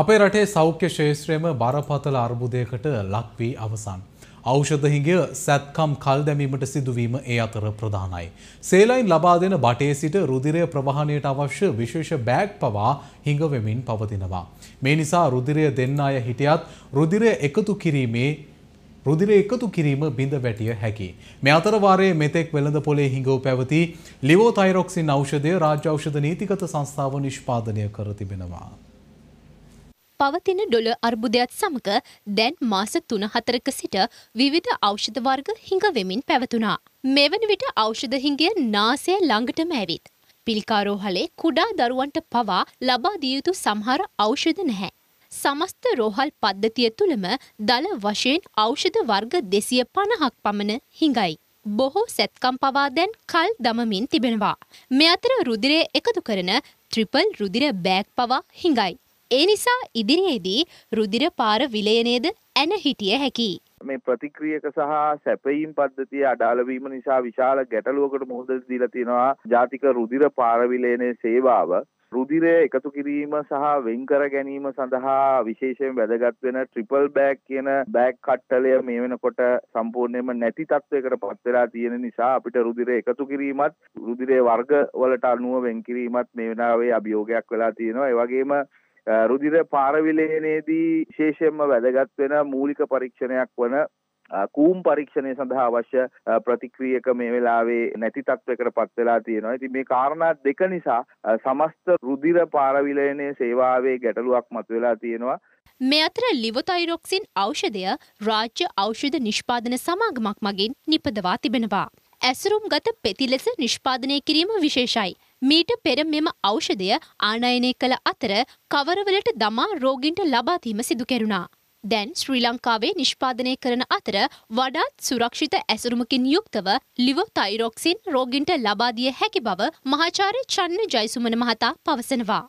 අපේ රටේ සෞඛ්‍ය ශේත්‍රයම බරපතල අර්බුදයකට ලක්වී අවසන්. ෞෂධහිගේ සැත්කම් කල් දැමීමට සිදුවීම ඒ අතර ප්‍රධානයි. සේලයින් ලබා දෙන බටේ සිට රුදිරය ප්‍රවාහණයට අවශ්‍ය විශේෂ බෑග් පවා හිඟවෙමින් පවතිනවා. මේ නිසා රුදිරය දෙන්න අය හිටියත් රුදිරය එකතු කිරීමේ රුදිර එකතු කිරීම බිඳ වැටිය හැකි. මෙ අතරවාරයේ මෙතෙක් වෙළඳ පොලේ හිඟව පැවති ලිවෝතයිරොක්සින් ෞෂධය රාජ්‍ය ෞෂධ නීතිගත සංස්ථාව නිෂ්පාදනය කර තිබෙනවා. පවතින ඩොල අර්බුදයත් සමග දැන් මාස තුන හතරක සිට විවිධ ඖෂධ වර්ග හිඟ වෙමින් පැවතුනා. මෙවැනි විට ඖෂධ හිඟය නාසය ළඟටම ඇවිත්. පිළිකාරෝහලේ කුඩා දරුවන්ට පවා ලබා දිය යුතු සමහර ඖෂධ නැහැ. සමස්ත රෝහල් පද්ධතිය තුළම දළ වශයෙන් ඖෂධ වර්ග දෙසිය පණහක් පමණ හිඟයි. බොහෝ සැත්කම් පවා දැන් කල් දමමින් තිබෙනවා. මෙ අතර රුදිරය එකතු කරන ත්‍රිපල් රුදිර බෑග් පවා හිඟයි. ඒ නිසා ඉදිරියේදී රුදිර පාර විලයනයේද ඇන හිටිය හැකි. මේ ප්‍රතික්‍රියක සහ සැපයීම් පද්ධතිය අඩාලවීම නිසා විශාල ගැටලුවකට මුහුද දීලා තියෙනවා ජාතික රුධිර පාරවිලේනේ සේවාව රුධිරය එකතු කිරීම සහ වෙන්කර ගැනීම සඳහා විශේෂයෙන් වැදගත් වෙන ට්‍රිපල් බෑග් කියන බෑග් කට්ටලය මේ වෙනකොට සම්පූර්ණයෙන්ම නැති තත්වයකට පත් වෙලා තියෙන නිසා අපිට රුධිරය එකතු කිරීමත් රුධිරයේ වර්ග වලට අනුව වෙන් කිරීමත් මේ වෙනාවේ අභියෝගයක් වෙලා තියෙනවා ඒ වගේම රුදිර පාරවිලේනයේදී විශේෂයෙන්ම වැදගත් වෙන මූලික පරීක්ෂණයක් වන කූම් පරීක්ෂණය සඳහා අවශ්‍ය ප්‍රතික්‍රියක මේ වෙලාවේ නැති තත්වයකට පත් වෙලා තියෙනවා. ඉතින් මේ කාරණා දෙක නිසා සමස්ත රුධිර පාරවිලයනයේ සේවාවේ ගැටලුවක් මතුවලා තියෙනවා. මේ අතර ලිවොතයිරොක්සින් ඖෂධය රාජ්‍ය ඖෂධ නිෂ්පාදන සමාගමක් මගින් නිපදවා තිබෙනවා. ඇසුරුම් ගත පෙති ලෙස නිෂ්පාදනය කිරීම විශේෂයි. මීට පෙර මෙම ඖෂධය ආනයනය කළ අතර කවරවලට දමා රෝගින්ට ලබාදීම සිදු කෙරුණා. දැන් ශ්‍රී ලංකාවේ නිෂ්පාදනය කරන අතර වඩාත් සුරක්ෂිත ඇසුරුමකින් යුක්තව ලිව තයිරොක්සින් රෝගින්ට ලබාදිය හැකි බව මහාචාර්ය චන්න ජයසුමන මහතා පවසනවා.